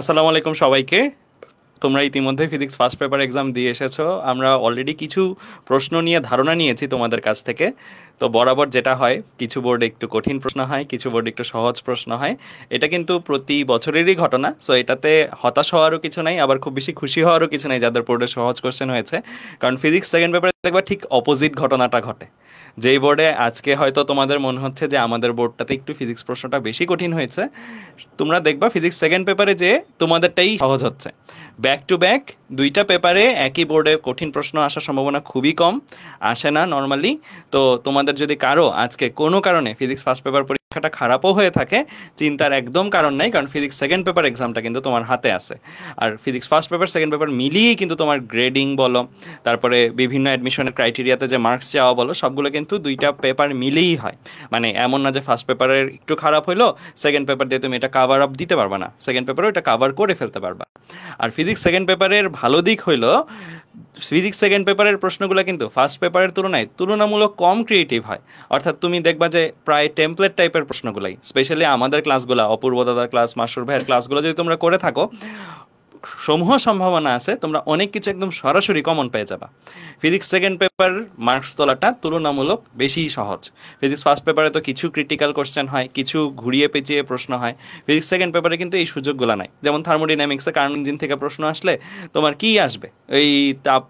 আসসালামু আলাইকুম সবাইকে তোমরা ইতিমধ্যে ফিজিক্স ফার্স্ট পেপার এক্সাম দিয়ে এসেছো আমরা অলরেডি কিছু প্রশ্ন নিয়ে ধারণা নিয়েছি তোমাদের কাছ থেকে তো বরাবর যেটা হয় কিছু বোর্ডে একটু কঠিন প্রশ্ন হয় কিছু বোর্ডে একটু সহজ প্রশ্ন হয় এটা কিন্তু প্রতি বছরেরই ঘটনা সো এটাতে হতাশ হওয়ারও কিছু নাই আবার খুব বেশি খুশি হওয়ারও কিছু নাই যাদের বোর্ডে সহজ কোশ্চেন হয়েছে কারণ ফিজিক্স সেকেন্ড পেপার একবার ঠিক অপোজিট ঘটনাটা ঘটে যেই বোর্ডে আজকে হয়তো তোমাদের মনে হচ্ছে যে আমাদের বোর্ডটাতে একটু ফিজিক্স প্রশ্নটা বেশি কঠিন হয়েছে তোমরা দেখবা ফিজিক্স সেকেন্ড পেপারে যে তোমাদেরটাই সহজ হচ্ছে ব্যাক টু ব্যাক দুইটা পেপারে একই বোর্ডে কঠিন প্রশ্ন আসার সম্ভাবনা খুবই কম আসে না নর্মালি তো তোমাদের যদি কারো আজকে কোনো কারণে ফিজিক্স ফার্স্ট পেপার পরীক্ষাটা খারাপও হয়ে থাকে চিন্তার একদম কারণ নাই কারণ ফিজিক্স সেকেন্ড পেপার এক্সামটা কিন্তু তোমার হাতে আছে আর physics first paper second paper মিলিয়েই কিন্তু তোমার গ্রেডিং বলো তারপরে বিভিন্ন অ্যাডমিশনের ক্রাইটেরিয়াতে যে মার্কস চাওয়া বলো সবগুলো কিন্তু দুইটা পেপার মিলেই হয় মানে এমন না যে ফার্স্ট পেপারের একটু খারাপ হলো সেকেন্ড পেপার দিয়ে তুমি এটা কাভার আপ দিতে পারবা না সেকেন্ড পেপারও এটা কাভার করে ফেলতে পারবা আর ফিজিক্স সেকেন্ড পেপারের ভালো দিক হইলো ফিজিক্স সেকেন্ড পেপারের প্রশ্নগুলো কিন্তু ফার্স্ট পেপারের তুলনায় তুলনামূলক কম ক্রিয়েটিভ হয় অর্থাৎ তুমি দেখবা যে প্রায় টেমপ্লেট টাইপের প্রশ্নগুলাই স্পেশালি আমাদের ক্লাসগুলো অপূর্ব দাদার ক্লাস মাসুর ভাইয়ের ক্লাসগুলো যদি তোমরা করে থাকো সমূহ সম্ভাবনা আছে তোমরা অনেক কিছু একদম সরাসরি কমন পেয়ে যাবা ফিজিক্স সেকেন্ড পেপার মার্কস তোলাটা তুলনামূলক বেশি সহজ ফিজিক্স ফার্স্ট পেপারে তো কিছু ক্রিটিক্যাল কোশ্চেন হয় কিছু ঘুরিয়ে পেঁচিয়ে প্রশ্ন হয় ফিজিক্স সেকেন্ড পেপারে কিন্তু এই সুযোগগুলো নাই যেমন থার্মোডিনামিক্সে কার্ন ইঞ্জিন থেকে প্রশ্ন আসলে তোমার কি আসবে এই তাপ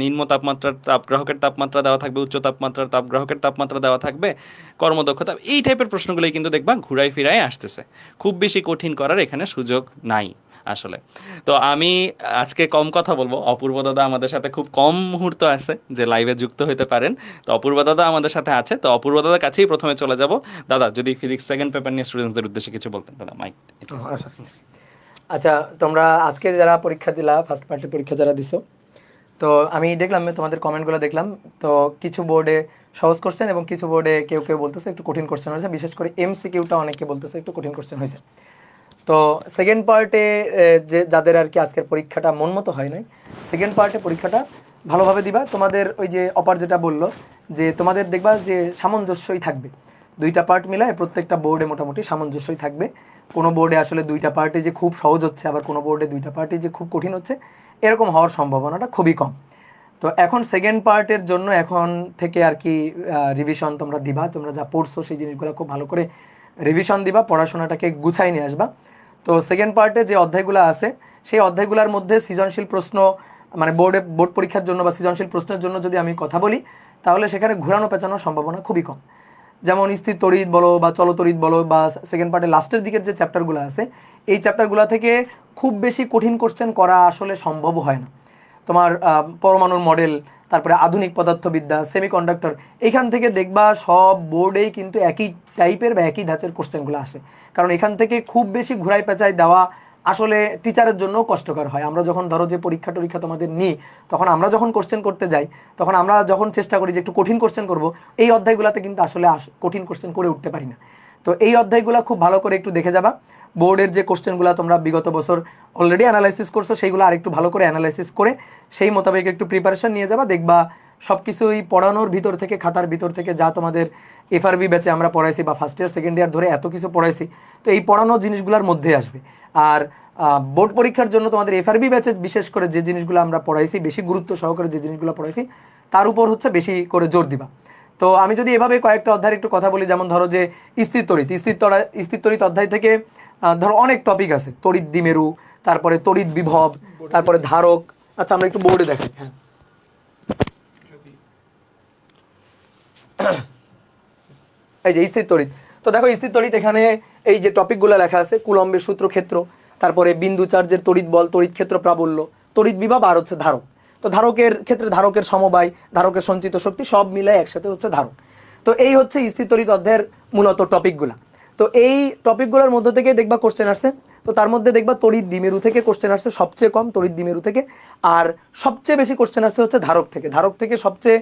নিম্ন তাপমাত্রার তাপগ্রাহকের তাপমাত্রা দেওয়া থাকবে উচ্চ তাপমাত্রার তাপগ্রাহকের তাপমাত্রা দেওয়া থাকবে কর্মদক্ষতা এই টাইপের প্রশ্নগুলোই কিন্তু দেখবা ঘুরাই ফিরাই আসতেছে খুব বেশি কঠিন করার এখানে সুযোগ নাই আসলে তো আমি আজকে কম কথা বলবো অপূর্ব দাদা আমাদের সাথে খুব কম মুহূর্ত আছে যে লাইভে যুক্ত হতে পারেন তো অপূর্ব দাদা আমাদের সাথে আছে তো অপূর্ব দাদার কাছেই প্রথমে চলে যাব দাদা যদি ফিজিক্স সেকেন্ড পেপার নিয়ে স্টুডেন্টদের উদ্দেশ্যে কিছু বলতেন দাদা মাইক আচ্ছা।, আচ্ছা তোমরা আজকে যারা পরীক্ষা দিলা ফার্স্ট পার্টি পরীক্ষা যারা দিছো তো আমি দেখলাম তোমাদের কমেন্টগুলো দেখলাম তো কিছু বোর্ডে সহজ করছেন এবং কিছু বোর্ডে কেউ কেউ বলতেছে একটু কঠিন কোশ্চেন হয়েছে বিশেষ করে এমসি এমসিকিউটা অনেকে বলতেছে একটু কঠিন কোশ্চেন হয়েছে তো সেকেন্ড পার্টে যে যাদের আর কি আজকের পরীক্ষাটা মন মতো হয় নাই সেকেন্ড পার্টে পরীক্ষাটা ভালোভাবে দিবা তোমাদের ওই যে অপার যেটা বললো যে তোমাদের দেখবা যে সামঞ্জস্যই থাকবে দুইটা পার্ট মিলায় প্রত্যেকটা বোর্ডে মোটামুটি সামঞ্জস্যই থাকবে কোনো বোর্ডে আসলে দুইটা পার্টে যে খুব সহজ হচ্ছে আবার কোনো বোর্ডে দুইটা পার্টে যে খুব কঠিন হচ্ছে এরকম হওয়ার সম্ভাবনাটা খুবই কম তো এখন সেকেন্ড পার্টের জন্য এখন থেকে আর কি রিভিশন তোমরা দিবা তোমরা যা পড়ছো সেই জিনিসগুলো খুব ভালো করে রিভিশন দিবা পড়াশোনাটাকে গুছাই নিয়ে আসবা তো সেকেন্ড পার্টে যে অধ্যায়গুলো আছে সেই অধ্যায়গুলোর মধ্যে সৃজনশীল প্রশ্ন মানে বোর্ডে বোর্ড পরীক্ষার জন্য বা সৃজনশীল প্রশ্নের জন্য যদি আমি কথা বলি তাহলে সেখানে ঘোরানো পেঁচানোর সম্ভাবনা খুবই কম যেমন স্থির তড়িৎ বলো বা চলতড়িৎ বলো বা সেকেন্ড পার্টে লাস্টের দিকের যে চ্যাপ্টারগুলো আছে এই চ্যাপ্টারগুলো থেকে খুব বেশি কঠিন কোশ্চেন করা আসলে সম্ভব হয় না তোমার পরমাণুর মডেল তারপরে আধুনিক পদার্থবিদ্যা সেমিকন্ডাক্টর এখান থেকে দেখবা সব বোর্ডেই কিন্তু একই টাইপের বা একই ধাঁচের কোশ্চেনগুলো আসে কারণ এখান থেকে খুব বেশি ঘুরাই পেঁচাই দেওয়া আসলে টিচারের জন্য কষ্টকর হয় আমরা যখন ধরো যে পরীক্ষা টরীক্ষা তোমাদের নিই তখন আমরা যখন কোশ্চেন করতে যাই তখন আমরা যখন চেষ্টা করি যে একটু কঠিন কোশ্চেন করব এই অধ্যায়গুলোতে কিন্তু আসলে কঠিন কোশ্চেন করে উঠতে পারি না তো এই অধ্যায়গুলো খুব ভালো করে একটু দেখে যাবা বোর্ডের যে কোশ্চেনগুলো তোমরা বিগত বছর অলরেডি অ্যানালাইসিস করছো সেইগুলো আরেকটু ভালো করে অ্যানালাইসিস করে সেই মোতাবেক একটু প্রিপারেশান নিয়ে যাবা দেখবা সব কিছুই পড়ানোর ভিতর থেকে খাতার ভিতর থেকে যা তোমাদের এফআরবি ব্যাচে আমরা পড়াইছি বা ফার্স্ট ইয়ার সেকেন্ড ইয়ার ধরে এত কিছু পড়াইছি তো এই পড়ানোর জিনিসগুলোর মধ্যে আসবে আর বোর্ড পরীক্ষার জন্য তোমাদের এফআরবি ব্যাচে বিশেষ করে যে জিনিসগুলো আমরা পড়াইছি বেশি গুরুত্ব সহকারে যে জিনিসগুলো পড়াইছি তার উপর হচ্ছে বেশি করে জোর দিবা তো আমি যদি এভাবে কয়েকটা অধ্যায়ের একটু কথা বলি যেমন ধরো যে স্থিরতরিত স্থিরতরা স্থিরতরিত অধ্যায় থেকে ধরো অনেক টপিক আছে তড়িৎ দ্বিমেরু তারপরে তড়িৎ বিভব তারপরে ধারক আচ্ছা আমরা একটু বোর্ডে দেখাই হ্যাঁ এই যে স্থির তড়িৎ তো দেখো স্থির তড়িৎ এখানে এই যে টপিকগুলো লেখা আছে কুলম্বের সূত্র ক্ষেত্র তারপরে বিন্দু চার্জের তড়িৎ বল তড়িৎ ক্ষেত্র প্রাবল্য তড়িৎ বিভব আর হচ্ছে ধারক তো ধারকের ক্ষেত্রে ধারকের সমবায় ধারকের সঞ্চিত শক্তি সব মিলে একসাথে হচ্ছে ধারক তো এই হচ্ছে স্থির তড়িৎ অধ্যায়ের মূলত টপিকগুলা তো এই টপিকগুলোর মধ্যে থেকে দেখবা কোশ্চেন আসছে তো তার মধ্যে দেখবা তড়িৎ দ্বিমেরু থেকে কোশ্চেন আসছে সবচেয়ে কম তড়িৎ দ্বিমেরু থেকে আর সবচেয়ে বেশি কোশ্চেন আসছে হচ্ছে ধারক থেকে ধারক থেকে সবচেয়ে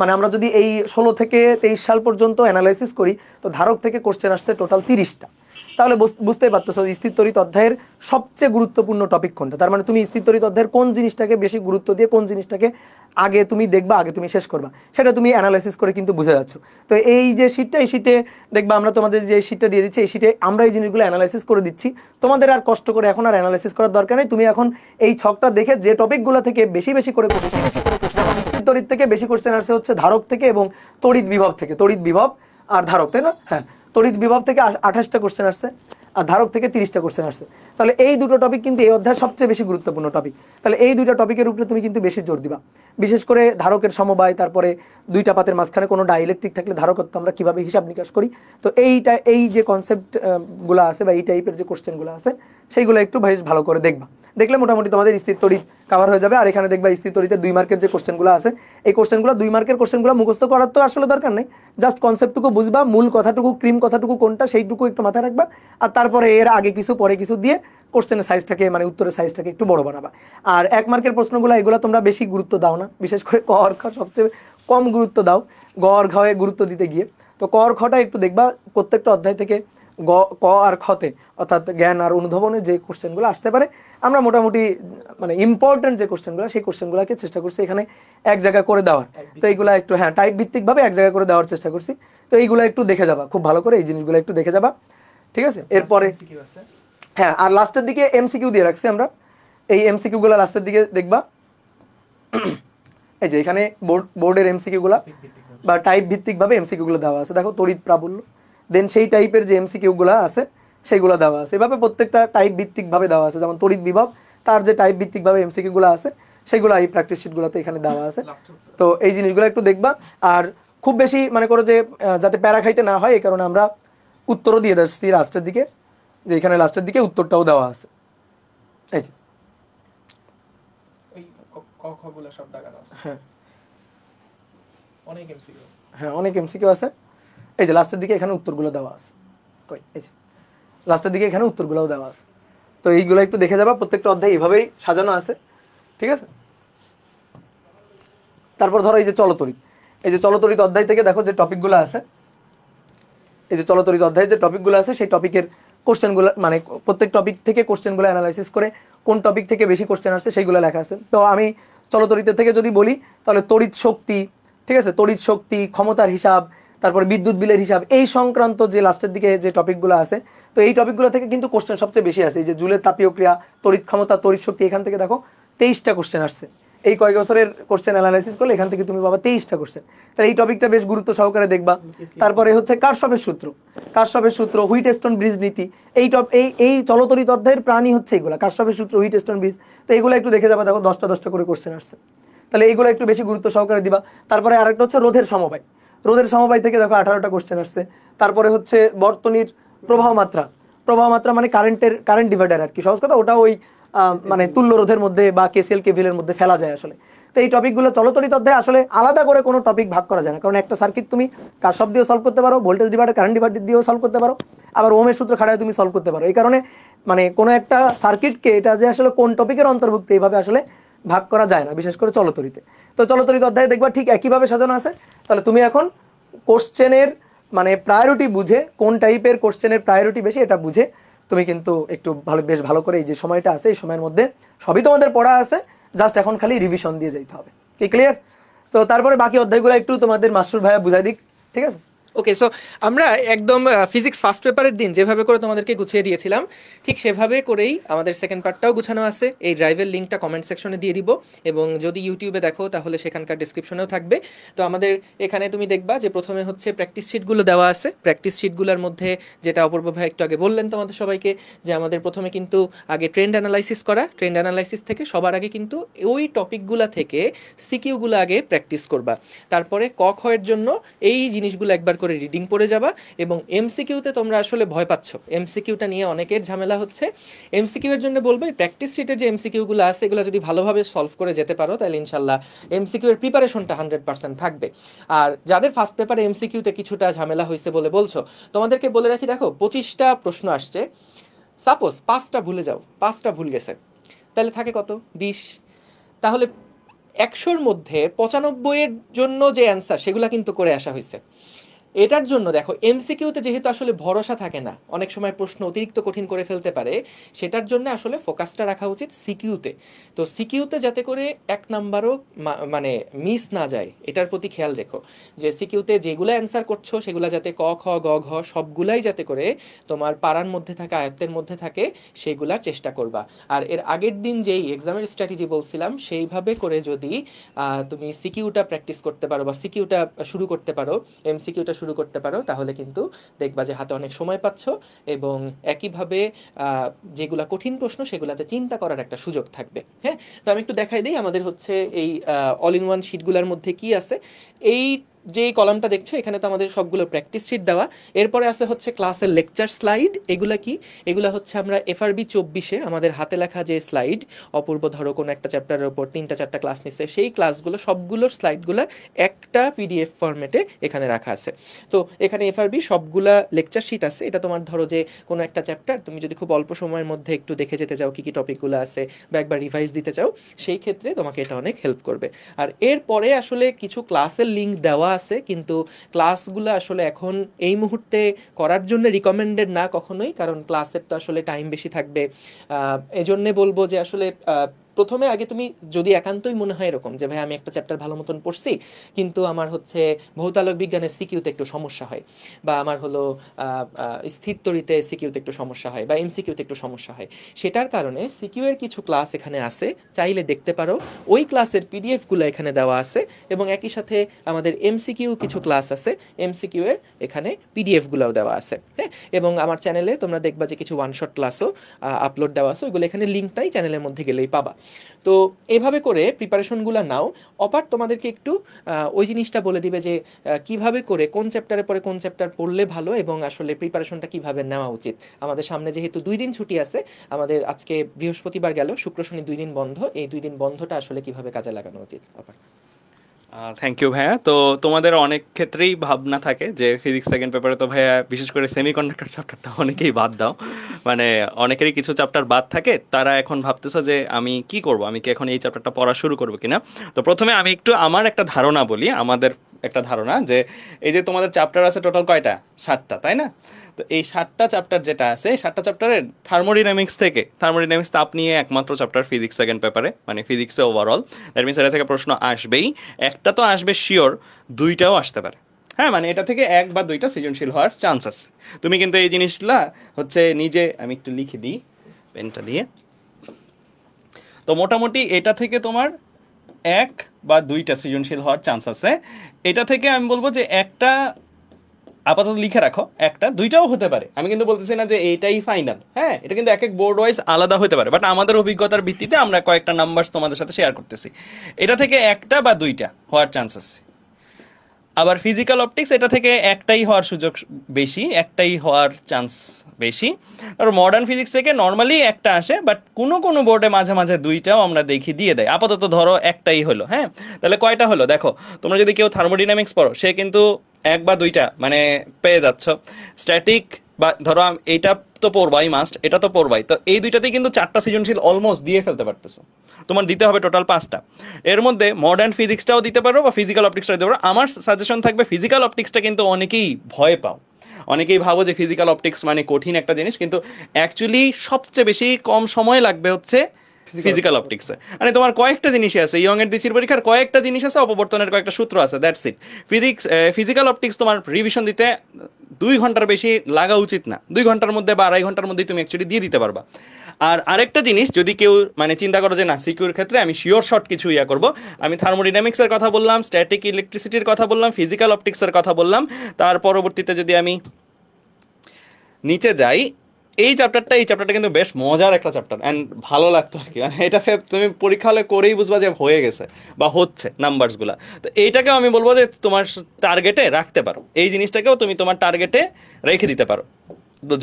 মানে আমরা যদি এই ষোলো থেকে তেইশ সাল পর্যন্ত অ্যানালাইসিস করি তো ধারক থেকে কোশ্চেন আসছে টোটাল তিরিশটা তাহলে বুঝতেই পারতেছো স্থির তরিত অধ্যায়ের সবচেয়ে গুরুত্বপূর্ণ টপিক কোনটা তার মানে তুমি স্থির তরিত অধ্যায়ের কোন জিনিসটাকে বেশি গুরুত্ব দিয়ে কোন জিনিসটাকে আগে তুমি দেখবা আগে তুমি শেষ করবা সেটা তুমি অ্যানালাইসিস করে কিন্তু বুঝে যাচ্ছ তো এই যে শীতটা এই শীতে দেখবা আমরা তোমাদের যে শীতটা দিয়ে দিচ্ছি এই শীতে আমরা এই জিনিসগুলো অ্যানালাইসিস করে দিচ্ছি তোমাদের আর কষ্ট করে এখন আর অ্যানালাইসিস করার দরকার নেই তুমি এখন এই ছকটা দেখে যে টপিকগুলো থেকে বেশি বেশি করে বেশি বেশি করে তড়িৎ থেকে বেশি কোশ্চেন আসছে হচ্ছে ধারক থেকে এবং তড়িৎ বিভব থেকে তড়িৎ বিভব আর ধারক তাই না হ্যাঁ তড়িৎ বিভব থেকে আঠাশটা কোশ্চেন আসছে আর ধারক থেকে তিরিশটা কোশ্চেন আসছে তাহলে এই দুটো টপিক কিন্তু এই অধ্যায় সবচেয়ে বেশি গুরুত্বপূর্ণ টপিক তাহলে এই দুইটা টপিকের উপরে তুমি কিন্তু বেশি জোর দিবা বিশেষ করে ধারকের সমবায় তারপরে দুইটা পাতের মাঝখানে কোনো ডাইলেকট্রিক থাকলে ধারকত্ব আমরা কীভাবে হিসাব নিকাশ করি তো এইটা এই যে কনসেপ্টগুলো আছে বা এই টাইপের যে কোশ্চেনগুলো আছে সেইগুলো একটু বেশ ভালো করে দেখবা দেখলে মোটামুটি তোমাদের স্থির তরিত কাভার হয়ে যাবে আর এখানে দেখবা স্থির তরিতে দুই মার্কের যে কোশ্চেনগুলো আছে এই কোশ্চেনগুলো দুই মার্কের কোশ্চেনগুলো মুখস্থ করার তো আসলে দরকার নেই জাস্ট কনসেপ্টটুকু বুঝবা মূল কথাটুকু ক্রিম কথাটুকু কোনটা সেইটুকু একটু মাথায় রাখবা আর তারপরে এর আগে কিছু পরে কিছু দিয়ে কোশ্চেনের সাইজটাকে মানে উত্তরের সাইজটাকে একটু বড় বানাবা আর এক মার্কের প্রশ্নগুলো এগুলো তোমরা বেশি গুরুত্ব দাও না বিশেষ করে কর খ সবচেয়ে কম গুরুত্ব দাও গড় ঘয়ে গুরুত্ব দিতে গিয়ে তো কর খটা একটু দেখবা প্রত্যেকটা অধ্যায় থেকে গ ক আর খতে অর্থাৎ জ্ঞান আর অনুধাবনে যে কোশ্চেনগুলো আসতে পারে আমরা মোটামুটি মানে ইম্পর্টেন্ট যে কোশ্চেনগুলো সেই কোশ্চেনগুলোকে চেষ্টা করছি এখানে এক জায়গায় করে দেওয়ার তো এইগুলো একটু হ্যাঁ টাইপ ভিত্তিকভাবে এক জায়গায় করে দেওয়ার চেষ্টা করছি তো এইগুলো একটু দেখে যাবা খুব ভালো করে এই জিনিসগুলো একটু দেখে যাবা ঠিক আছে এরপরে হ্যাঁ আর লাস্টের দিকে এমসিকিউ দিয়ে রাখছি আমরা এই এমসিকিউগুলো লাস্টের দিকে দেখবা এই যে এখানে বোর্ড বোর্ডের এমসিকিউগুলো বা টাইপ ভিত্তিকভাবে এমসিকিউগুলো দেওয়া আছে দেখো তড়িৎ প্রাবল্য দেন সেই টাইপের যে এমসিকিউগুলো আছে সেগুলো দেওয়া আছে এভাবে প্রত্যেকটা টাইপ ভিত্তিকভাবে দেওয়া আছে যেমন তড়িৎ বিভব তার যে টাইপ ভিত্তিকভাবে এমসিকিউগুলো আছে সেগুলো এই প্র্যাকটিস শিটগুলোতে এখানে দেওয়া আছে তো এই জিনিসগুলো একটু দেখবা আর খুব বেশি মানে করো যে যাতে প্যারা খাইতে না হয় এই কারণে আমরা উত্তরও দিয়ে দিচ্ছি লাস্টের দিকে যে এখানে লাস্টের দিকে উত্তরটাও দেওয়া আছে এই যে হ্যাঁ অনেক এমসিকিউ আছে হ্যাঁ, এই যে লাস্টের দিকে এখানে উত্তরগুলো দেওয়া আছে কই এই যে লাস্টের দিকে এখানে উত্তরগুলোও দেওয়া আছে তো এইগুলো একটু দেখে যাবা প্রত্যেকটা অধ্যায় এভাবেই সাজানো আছে ঠিক আছে তারপর ধরো এই যে চলতরিত এই যে চলতরিত অধ্যায় থেকে দেখো যে টপিকগুলো আছে এই যে চলতরিত অধ্যায় যে টপিকগুলো আছে সেই টপিকের কোশ্চেনগুলো মানে প্রত্যেক টপিক থেকে কোশ্চেনগুলো অ্যানালাইসিস করে কোন টপিক থেকে বেশি কোশ্চেন আসছে সেইগুলো লেখা আছে তো আমি চলতরিতের থেকে যদি বলি তাহলে তড়িৎ শক্তি ঠিক আছে তড়িৎ শক্তি ক্ষমতার হিসাব তারপর বিদ্যুৎ বিলের হিসাব এই সংক্রান্ত যে লাস্টের দিকে যে টপিকগুলো আছে তো এই টপিকগুলো থেকে কিন্তু কোশ্চেন সবচেয়ে বেশি আছে এই যে জুলের তাপীয় ক্রিয়া তরিত ক্ষমতা তরিত শক্তি এখান থেকে দেখো তেইশটা কোশ্চেন আসছে এই কয়েক বছরের কোশ্চেন অ্যানালাইসিস করলে এখান থেকে তুমি বাবা তেইশটা কোশ্চেন তাহলে এই টপিকটা বেশ গুরুত্ব সহকারে দেখবা তারপরে হচ্ছে কারসবের সূত্র কারসবের সূত্র হুইটেস্টন ব্রিজ নীতি এই টপ এই এই চলতরিত অধ্যায়ের প্রাণী হচ্ছে এগুলো কারসবের সূত্র হুইটেস্টন ব্রিজ তো এগুলো একটু দেখে যাবা দেখো দশটা দশটা করে কোশ্চেন আসছে তাহলে এগুলো একটু বেশি গুরুত্ব সহকারে দিবা তারপরে আরেকটা হচ্ছে রোধের সমবায় রোদের সমবায় থেকে দেখো আঠারোটা কোশ্চেন আসছে তারপরে হচ্ছে বর্তনীর প্রবাহ মাত্রা প্রবাহ মাত্রা মানে কারেন্টের কারেন্ট ডিভাইডার আর কি সহজ কথা ওটা ওই মানে তুল্য রোধের মধ্যে বা কেসিএল কেভিলের মধ্যে ফেলা যায় আসলে তো এই টপিকগুলো চলতরিত অধ্যায় আসলে আলাদা করে কোনো টপিক ভাগ করা যায় না কারণ একটা সার্কিট তুমি কাশব দিয়েও সলভ করতে পারো ভোল্টেজ ডিভাইডার কারেন্ট ডিভাইডার দিয়েও সলভ করতে পারো আবার ওমের সূত্র খাড়ায় তুমি সলভ করতে পারো এই কারণে মানে কোনো একটা সার্কিটকে এটা যে আসলে কোন টপিকের অন্তর্ভুক্ত এইভাবে আসলে ভাগ করা যায় না বিশেষ করে চলতরিতে তো চলতরিত অধ্যায় দেখবা ঠিক একইভাবে সাজানো আছে তাহলে তুমি এখন কোশ্চেনের মানে প্রায়োরিটি বুঝে কোন টাইপের কোশ্চেনের প্রায়োরিটি বেশি এটা বুঝে তুমি কিন্তু একটু ভালো বেশ ভালো করে এই যে সময়টা আছে এই সময়ের মধ্যে সবই তোমাদের পড়া আছে জাস্ট এখন খালি রিভিশন দিয়ে যেতে হবে কি ক্লিয়ার তো তারপরে বাকি অধ্যায়গুলো একটু তোমাদের মাস্টুর ভাইয়া বুঝাই দিক ঠিক আছে ওকে সো আমরা একদম ফিজিক্স ফার্স্ট পেপারের দিন যেভাবে করে তোমাদেরকে গুছিয়ে দিয়েছিলাম ঠিক সেভাবে করেই আমাদের সেকেন্ড পার্টটাও গুছানো আছে এই ড্রাইভের লিঙ্কটা কমেন্ট সেকশনে দিয়ে দিব এবং যদি ইউটিউবে দেখো তাহলে সেখানকার ডিসক্রিপশনেও থাকবে তো আমাদের এখানে তুমি দেখবা যে প্রথমে হচ্ছে প্র্যাকটিস শিটগুলো দেওয়া আছে প্র্যাকটিস শিটগুলোর মধ্যে যেটা অপূর্ব ভাই একটু আগে বললেন তোমাদের সবাইকে যে আমাদের প্রথমে কিন্তু আগে ট্রেন্ড অ্যানালাইসিস করা ট্রেন্ড অ্যানালাইসিস থেকে সবার আগে কিন্তু ওই টপিকগুলো থেকে সিকিউগুলো আগে প্র্যাকটিস করবা তারপরে কক হওয়ার জন্য এই জিনিসগুলো একবার করে করে রিডিং পড়ে যাবা এবং এমসিকিউতে তোমরা আসলে ভয় পাচ্ছ এমসিকিউটা নিয়ে অনেকের ঝামেলা হচ্ছে এমসিকিউ এর জন্য বলবো প্র্যাকটিস শিটের যে এমসিকিউগুলো আছে এগুলো যদি ভালোভাবে সলভ করে যেতে পারো তাহলে ইনশাল্লাহ এমসিকিউ এর প্রিপারেশনটা হান্ড্রেড পার্সেন্ট থাকবে আর যাদের ফার্স্ট পেপারে এমসিকিউতে কিছুটা ঝামেলা হয়েছে বলে বলছো তোমাদেরকে বলে রাখি দেখো পঁচিশটা প্রশ্ন আসছে সাপোজ পাঁচটা ভুলে যাও পাঁচটা ভুল গেছে তাহলে থাকে কত বিশ তাহলে একশোর মধ্যে পঁচানব্বইয়ের জন্য যে অ্যান্সার সেগুলো কিন্তু করে আসা হয়েছে এটার জন্য দেখো এমসিকিউতে যেহেতু আসলে ভরসা থাকে না অনেক সময় প্রশ্ন অতিরিক্ত কঠিন করে ফেলতে পারে সেটার জন্য আসলে ফোকাসটা রাখা উচিত সিকিউতে তো সিকিউতে যাতে করে এক নাম্বারও মানে মিস না যায় এটার প্রতি খেয়াল রেখো যে সিকিউতে যেগুলো অ্যান্সার করছো সেগুলো যাতে ক খ গ ঘ সবগুলাই যাতে করে তোমার পাড়ার মধ্যে থাকে আয়ত্তের মধ্যে থাকে সেগুলার চেষ্টা করবা আর এর আগের দিন যেই এক্সামের স্ট্র্যাটেজি বলছিলাম সেইভাবে করে যদি তুমি সিকিউটা প্র্যাকটিস করতে পারো বা সিকিউটা শুরু করতে পারো এমসিকিউটা শুরু শুরু করতে পারো তাহলে কিন্তু দেখবা যে হাতে অনেক সময় পাচ্ছ এবং একইভাবে যেগুলা কঠিন প্রশ্ন সেগুলাতে চিন্তা করার একটা সুযোগ থাকবে হ্যাঁ তো আমি একটু দেখাই দিই আমাদের হচ্ছে এই অল ইন ওয়ান শিটগুলোর মধ্যে কি আছে এই যে কলামটা দেখছো এখানে তো আমাদের সবগুলো প্র্যাকটিস শিট দেওয়া এরপরে আছে হচ্ছে ক্লাসের লেকচার স্লাইড এগুলা কি এগুলা হচ্ছে আমরা এফআরবি চব্বিশে আমাদের হাতে লেখা যে স্লাইড অপূর্ব ধরো কোনো একটা চ্যাপ্টারের ওপর তিনটা চারটা ক্লাস নিচ্ছে সেই ক্লাসগুলো সবগুলোর স্লাইডগুলো একটা পিডিএফ ফর্মেটে এখানে রাখা আছে তো এখানে এফআরবি সবগুলা লেকচার শিট আছে এটা তোমার ধরো যে কোনো একটা চ্যাপ্টার তুমি যদি খুব অল্প সময়ের মধ্যে একটু দেখে যেতে চাও কী কী টপিকগুলো আছে বা একবার রিভাইজ দিতে চাও সেই ক্ষেত্রে তোমাকে এটা অনেক হেল্প করবে আর এরপরে আসলে কিছু ক্লাসের লিঙ্ক দেওয়া আছে কিন্তু ক্লাসগুলো আসলে এখন এই মুহূর্তে করার জন্য রিকমেন্ডেড না কখনোই কারণ ক্লাসের তো আসলে টাইম বেশি থাকবে এজন্যে বলবো যে আসলে প্রথমে আগে তুমি যদি একান্তই মনে হয় এরকম যে ভাই আমি একটা চ্যাপ্টার ভালো মতন পড়ছি কিন্তু আমার হচ্ছে ভৌতালক বিজ্ঞানের সিকিউতে একটু সমস্যা হয় বা আমার হলো স্থির তরিতে সিকিউতে একটু সমস্যা হয় বা এমসিকিউতে একটু সমস্যা হয় সেটার কারণে সিকিউ এর কিছু ক্লাস এখানে আছে চাইলে দেখতে পারো ওই ক্লাসের পিডিএফগুলো এখানে দেওয়া আছে এবং একই সাথে আমাদের এমসিকিউ কিছু ক্লাস আছে এমসিকিউ এর এখানে পিডিএফগুলোও দেওয়া আছে হ্যাঁ এবং আমার চ্যানেলে তোমরা দেখবা যে কিছু ওয়ান শট ক্লাসও আপলোড দেওয়া আছে ওইগুলো এখানে লিঙ্কটাই চ্যানেলের মধ্যে গেলেই পাবা তো এভাবে করে প্রিপারেশনগুলো নাও অপার তোমাদেরকে একটু ওই জিনিসটা বলে দিবে যে কিভাবে করে কোন চ্যাপ্টারে পরে কোন চ্যাপ্টার পড়লে ভালো এবং আসলে প্রিপারেশনটা কিভাবে নেওয়া উচিত আমাদের সামনে যেহেতু দুই দিন ছুটি আছে আমাদের আজকে বৃহস্পতিবার গেল শুক্র শনি দুই দিন বন্ধ এই দুই দিন বন্ধটা আসলে কিভাবে কাজে লাগানো উচিত অপার থ্যাংক ইউ ভাইয়া তো তোমাদের অনেক ক্ষেত্রেই ভাবনা থাকে যে ফিজিক্স সেকেন্ড পেপারে তো ভাইয়া বিশেষ করে সেমি কন্ডাক্টর চ্যাপ্টারটা অনেকেই বাদ দাও মানে অনেকেরই কিছু চ্যাপ্টার বাদ থাকে তারা এখন ভাবতেছে যে আমি কি করব আমি কি এখন এই চ্যাপ্টারটা পড়া শুরু করবো কিনা তো প্রথমে আমি একটু আমার একটা ধারণা বলি আমাদের একটা ধারণা যে এই যে তোমাদের চ্যাপ্টার আছে টোটাল কয়টা সাতটা তাই না তো এই সাতটা চ্যাপ্টার যেটা আছে এই সাতটা চ্যাপ্টারের থার্মোডিনামিক্স থেকে থার্মোডিনামিক্স তাপ নিয়ে একমাত্র চ্যাপ্টার ফিজিক্স সেকেন্ড পেপারে মানে ফিজিক্সে ওভারঅল দ্যাট মিনস এটা থেকে প্রশ্ন আসবেই একটা তো আসবে শিওর দুইটাও আসতে পারে হ্যাঁ মানে এটা থেকে এক বা দুইটা সৃজনশীল হওয়ার চান্স আছে তুমি কিন্তু এই জিনিসগুলা হচ্ছে নিজে আমি একটু লিখে দিই পেনটা দিয়ে তো মোটামুটি এটা থেকে তোমার এক বা দুইটা সৃজনশীল হওয়ার চান্স আছে এটা থেকে আমি বলবো যে একটা আপাতত লিখে রাখো একটা দুইটাও হতে পারে আমি কিন্তু বলতেছি না যে এইটাই ফাইনাল হ্যাঁ এটা কিন্তু এক এক বোর্ড ওয়াইজ আলাদা হতে পারে বাট আমাদের অভিজ্ঞতার ভিত্তিতে আমরা কয়েকটা নাম্বার তোমাদের সাথে শেয়ার করতেছি এটা থেকে একটা বা দুইটা হওয়ার চান্স আছে আবার ফিজিক্যাল অপটিক্স এটা থেকে একটাই হওয়ার সুযোগ বেশি একটাই হওয়ার চান্স বেশি আর মডার্ন ফিজিক্স থেকে নর্মালি একটা আসে বাট কোনো কোনো বোর্ডে মাঝে মাঝে দুইটাও আমরা দেখি দিয়ে দেয় আপাতত ধরো একটাই হলো হ্যাঁ তাহলে কয়টা হলো দেখো তোমরা যদি কেউ থার্মোডিনামিক্স পড়ো সে কিন্তু এক বা দুইটা মানে পেয়ে যাচ্ছ স্ট্যাটিক বা ধরো এইটা তো পড়বাই মাস্ট এটা তো পড়বাই তো এই দুইটাতেই কিন্তু চারটা সৃজনশীল অলমোস্ট দিয়ে ফেলতে পারতেছো তোমার দিতে হবে টোটাল পাঁচটা এর মধ্যে মডার্ন ফিজিক্সটাও দিতে পারো বা ফিজিক্যাল অপটিক্সটা দিতে পারো আমার সাজেশন থাকবে ফিজিক্যাল অপটিক্সটা কিন্তু অনেকেই ভয় পাও অনেকেই ভাবো যে ফিজিক্যাল অপটিক্স মানে কঠিন একটা জিনিস কিন্তু অ্যাকচুয়ালি সবচেয়ে বেশি কম সময় লাগবে হচ্ছে ফিজিক্যাল অপটিক্সে মানে তোমার কয়েকটা জিনিসই আছে ইয়ং এর দিচির পরীক্ষার কয়েকটা জিনিস আছে অপবর্তনের কয়েকটা সূত্র আছে that's it physics physical optics তোমার রিভিশন দিতে দুই ঘন্টার বেশি লাগা উচিত না দুই ঘন্টার মধ্যে বা আড়াই ঘন্টার মধ্যে তুমি অ্যাকচুয়ালি দিয়ে দিতে পারবা আর আরেকটা জিনিস যদি কেউ মানে চিন্তা করো যে না সিকিউর ক্ষেত্রে আমি শিওর শর্ট কিছু ইয়া করবো আমি থার্মোডিনামিক্সের কথা বললাম স্ট্যাটিক ইলেকট্রিসিটির কথা বললাম ফিজিক্যাল অপটিক্সের কথা বললাম তার পরবর্তীতে যদি আমি নিচে যাই এই চ্যাপ্টারটা এই চ্যাপ্টারটা কিন্তু বেশ মজার একটা চ্যাপ্টার অ্যান্ড ভালো লাগতো আর কি মানে এটাতে তুমি পরীক্ষা হলে করেই বুঝবা যে হয়ে গেছে বা হচ্ছে নাম্বারসগুলো তো এইটাকেও আমি বলবো যে তোমার টার্গেটে রাখতে পারো এই জিনিসটাকেও তুমি তোমার টার্গেটে রেখে দিতে পারো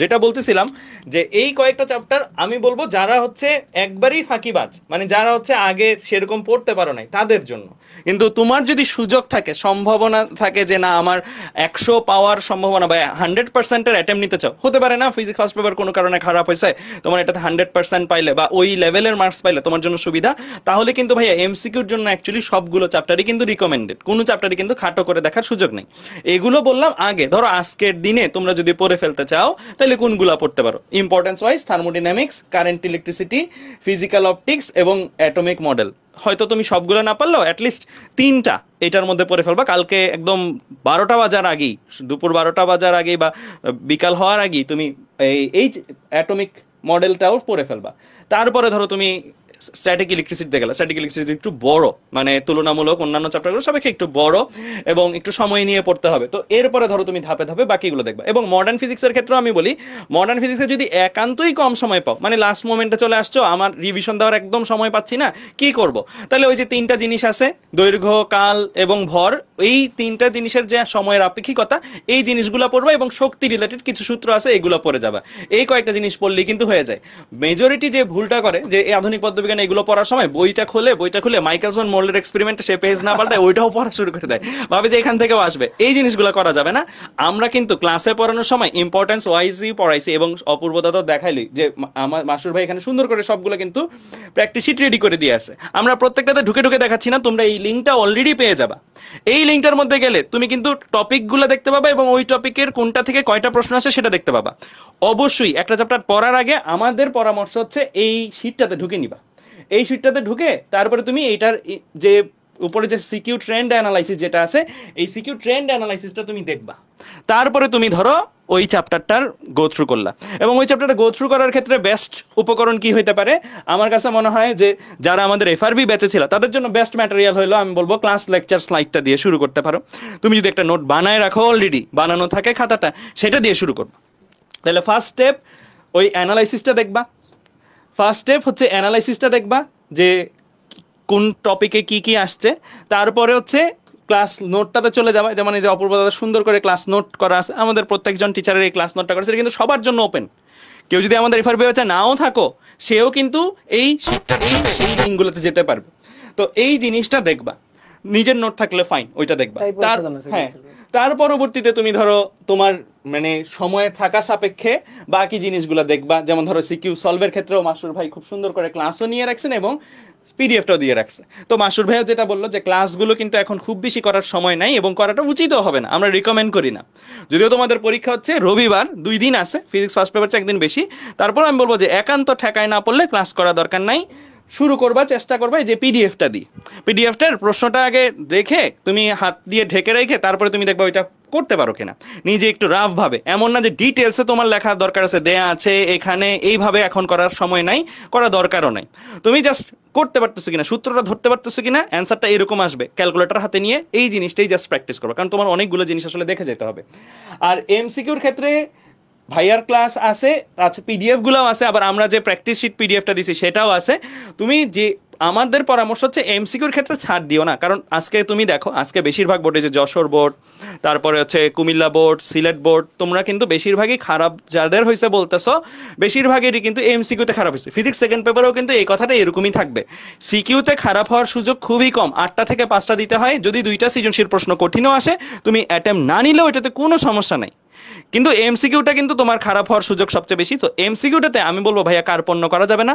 যেটা বলতেছিলাম যে এই কয়েকটা চ্যাপ্টার আমি বলবো যারা হচ্ছে একবারই ফাঁকিবাজ মানে যারা হচ্ছে আগে সেরকম পড়তে পারো নাই তাদের জন্য কিন্তু তোমার যদি সুযোগ থাকে সম্ভাবনা থাকে যে না আমার একশো পাওয়ার সম্ভাবনা বা হান্ড্রেড পার্সেন্টের অ্যাটেম্প নিতে চাও হতে পারে না ফিজিক্স ফার্স্ট পেপার কোনো কারণে খারাপ হয়েছে তোমার এটাতে হান্ড্রেড পার্সেন্ট পাইলে বা ওই লেভেলের মার্কস পাইলে তোমার জন্য সুবিধা তাহলে কিন্তু ভাইয়া এমসিকিউর জন্য অ্যাকচুয়ালি সবগুলো চ্যাপ্টারই কিন্তু রিকমেন্ডেড কোনো চ্যাপ্টারই কিন্তু খাটো করে দেখার সুযোগ নেই এগুলো বললাম আগে ধরো আজকের দিনে তোমরা যদি পড়ে ফেলতে চাও তাহলে কোনগুলা পড়তে পারো importance wise thermodynamics current electricity physical optics এবং অ্যাটমিক মডেল হয়তো তুমি সবগুলো না পারলেও অ্যাটলিস্ট তিনটা এটার মধ্যে পড়ে ফেলবা কালকে একদম বারোটা বাজার আগেই দুপুর বারোটা বাজার আগেই বা বিকাল হওয়ার আগেই তুমি এই এই অ্যাটমিক মডেলটাও পড়ে ফেলবা তারপরে ধরো তুমি স্ট্যাটিক ইলেকট্রিসিটি দেখে স্ট্যাটিক ইলেকট্রিসিটি একটু বড় মানে তুলনামূলক অন্যান্য চ্যাপ্টারগুলো সবাইকে একটু বড় এবং একটু সময় নিয়ে পড়তে হবে তো এরপরে ধরো তুমি ধাপে ধাপে বাকিগুলো দেখবে এবং মডার্ন ফিজিক্সের ক্ষেত্রে আমি বলি মডার্ন ফিজিক্সে যদি একান্তই কম সময় পাও মানে লাস্ট মোমেন্টে চলে আসছো আমার রিভিশন দেওয়ার একদম সময় পাচ্ছি না কি করব তাহলে ওই যে তিনটা জিনিস আছে দৈর্ঘ্য কাল এবং ভর এই তিনটা জিনিসের যে সময়ের আপেক্ষিকতা এই জিনিসগুলো পড়বা এবং শক্তি রিলেটেড কিছু সূত্র আছে এগুলো পড়ে যাবে এই কয়েকটা জিনিস পড়লেই কিন্তু হয়ে যায় মেজরিটি যে ভুলটা করে যে এই আধুনিক পদ্ধতি করবেন এগুলো পড়ার সময় বইটা খুলে বইটা খুলে মাইকেলসন মোল্ডের এক্সপেরিমেন্ট সে পেজ না পাল্টায় ওইটাও পড়া শুরু করে দেয় ভাবি যে এখান থেকেও আসবে এই জিনিসগুলো করা যাবে না আমরা কিন্তু ক্লাসে পড়ানোর সময় ইম্পর্টেন্স ওয়াইজই পড়াইছি এবং অপূর্বতা তো দেখাইলি যে আমার মাসুর ভাই এখানে সুন্দর করে সবগুলো কিন্তু প্র্যাকটিস শিট রেডি করে দিয়ে আছে আমরা প্রত্যেকটাতে ঢুকে ঢুকে দেখাচ্ছি না তোমরা এই লিঙ্কটা অলরেডি পেয়ে যাবা এই লিঙ্কটার মধ্যে গেলে তুমি কিন্তু টপিকগুলো দেখতে পাবা এবং ওই টপিকের কোনটা থেকে কয়টা প্রশ্ন আসে সেটা দেখতে পাবা অবশ্যই একটা চ্যাপ্টার পড়ার আগে আমাদের পরামর্শ হচ্ছে এই শিটটাতে ঢুকে নিবা এই সিটটাতে ঢুকে তারপরে তুমি এইটার যে উপরে যে সিকিউ ট্রেন্ড অ্যানালাইসিস যেটা আছে এই সিকিউ ট্রেন্ড অ্যানালাইসিসটা তুমি দেখবা তারপরে তুমি ধরো ওই চ্যাপ্টারটার গো থ্রু করলা এবং ওই চ্যাপ্টারটা গো থ্রু করার ক্ষেত্রে বেস্ট উপকরণ কি হইতে পারে আমার কাছে মনে হয় যে যারা আমাদের এফআরবি বেঁচে ছিল তাদের জন্য বেস্ট ম্যাটেরিয়াল হলো আমি বলবো ক্লাস লেকচার স্লাইডটা দিয়ে শুরু করতে পারো তুমি যদি একটা নোট বানায় রাখো অলরেডি বানানো থাকে খাতাটা সেটা দিয়ে শুরু করবো তাহলে ফার্স্ট স্টেপ ওই অ্যানালাইসিসটা দেখবা ফার্স্ট স্টেপ হচ্ছে অ্যানালাইসিসটা দেখবা যে কোন টপিকে কি কি আসছে তারপরে হচ্ছে ক্লাস নোটটাতে চলে যাবে যেমন এই যে অপূর্ব দাদা সুন্দর করে ক্লাস নোট করা আছে আমাদের প্রত্যেকজন টিচারের এই ক্লাস নোটটা করে সেটা কিন্তু সবার জন্য ওপেন কেউ যদি আমাদের রেফার হচ্ছে নাও থাকো সেও কিন্তু এই দিনগুলোতে যেতে পারবে তো এই জিনিসটা দেখবা নিজের নোট থাকলে ফাইন ওইটা দেখবা তার হ্যাঁ তার পরবর্তীতে তুমি ধরো তোমার মানে সময়ে থাকা সাপেক্ষে বাকি জিনিসগুলো দেখবা যেমন ধরো সিকিউ সলভের ক্ষেত্রেও মাসুর ভাই খুব সুন্দর করে ক্লাসও নিয়ে রাখছেন এবং পিডিএফটাও দিয়ে রাখছে তো মাসুর ভাইও যেটা বললো যে ক্লাসগুলো কিন্তু এখন খুব বেশি করার সময় নাই এবং করাটা উচিতও হবে না আমরা রিকমেন্ড করি না যদিও তোমাদের পরীক্ষা হচ্ছে রবিবার দুই দিন আছে ফিজিক্স ফার্স্ট পেপার একদিন বেশি তারপর আমি বলবো যে একান্ত ঠেকায় না পড়লে ক্লাস করা দরকার নাই শুরু করবা চেষ্টা করবে যে পিডিএফটা দিই পিডিএফটার প্রশ্নটা আগে দেখে তুমি হাত দিয়ে ঢেকে রেখে তারপরে তুমি দেখবে ওইটা করতে পারো কিনা নিজে একটু রাফভাবে এমন না যে ডিটেলসে তোমার লেখা দরকার আছে দেয়া আছে এখানে এইভাবে এখন করার সময় নাই করা দরকারও নাই তুমি জাস্ট করতে পারতেছো কিনা সূত্রটা ধরতে পারতেছো কিনা অ্যান্সারটা এরকম আসবে ক্যালকুলেটর হাতে নিয়ে এই জিনিসটাই জাস্ট প্র্যাকটিস করবে কারণ তোমার অনেকগুলো জিনিস আসলে দেখে যেতে হবে আর এমসিকিউর ক্ষেত্রে ভাইয়ার ক্লাস আছে আচ্ছা পিডিএফগুলোও আছে আবার আমরা যে প্র্যাকটিস শিট পিডিএফটা দিছি সেটাও আছে তুমি যে আমাদের পরামর্শ হচ্ছে এমসিকিউর ক্ষেত্রে ছাড় দিও না কারণ আজকে তুমি দেখো আজকে বেশিরভাগ বোর্ডে যে যশোর বোর্ড তারপরে হচ্ছে কুমিল্লা বোর্ড সিলেট বোর্ড তোমরা কিন্তু বেশিরভাগই খারাপ যাদের হয়েছে বলতেছো বেশিরভাগেরই কিন্তু এমসিকিউতে খারাপ হয়েছে ফিজিক্স সেকেন্ড পেপারেও কিন্তু এই কথাটা এরকমই থাকবে সিকিউতে খারাপ হওয়ার সুযোগ খুবই কম আটটা থেকে পাঁচটা দিতে হয় যদি দুইটা সৃজনশীল প্রশ্ন কঠিনও আসে তুমি অ্যাটেম্প না নিলেও এটাতে কোনো সমস্যা নাই কিন্তু এমসিকিউটা কিন্তু তোমার খারাপ হওয়ার সুযোগ সবচেয়ে বেশি তো এমসিকিউটাতে আমি বলবো ভাইয়া কার পণ্য করা যাবে না